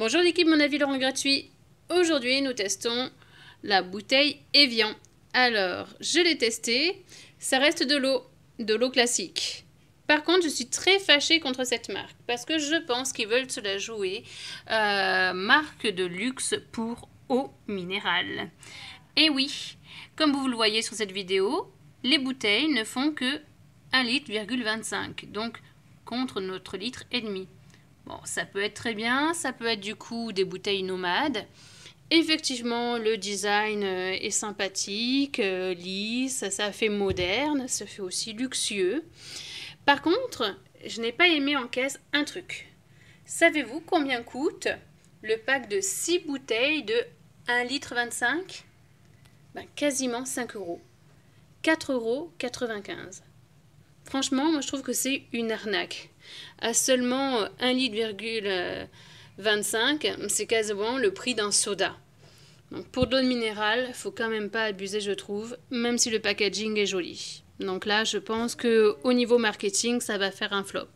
Bonjour l'équipe, mon avis Laurent gratuit. Aujourd'hui, nous testons la bouteille Evian. Alors, je l'ai testée. Ça reste de l'eau, de l'eau classique. Par contre, je suis très fâchée contre cette marque parce que je pense qu'ils veulent se la jouer euh, marque de luxe pour eau minérale. Et oui, comme vous le voyez sur cette vidéo, les bouteilles ne font que 1,25 litre, donc contre notre litre et demi. Bon, ça peut être très bien, ça peut être du coup des bouteilles nomades. Effectivement, le design euh, est sympathique, euh, lisse, ça fait moderne, ça fait aussi luxueux. Par contre, je n'ai pas aimé en caisse un truc. Savez-vous combien coûte le pack de 6 bouteilles de 1,25 litre ben, Quasiment 5 euros. 4,95 euros. Franchement, moi je trouve que c'est une arnaque. À seulement 1,25 euh, litre, euh, c'est quasiment le prix d'un soda. Donc pour de l'eau minérale, faut quand même pas abuser, je trouve, même si le packaging est joli. Donc là, je pense que au niveau marketing, ça va faire un flop.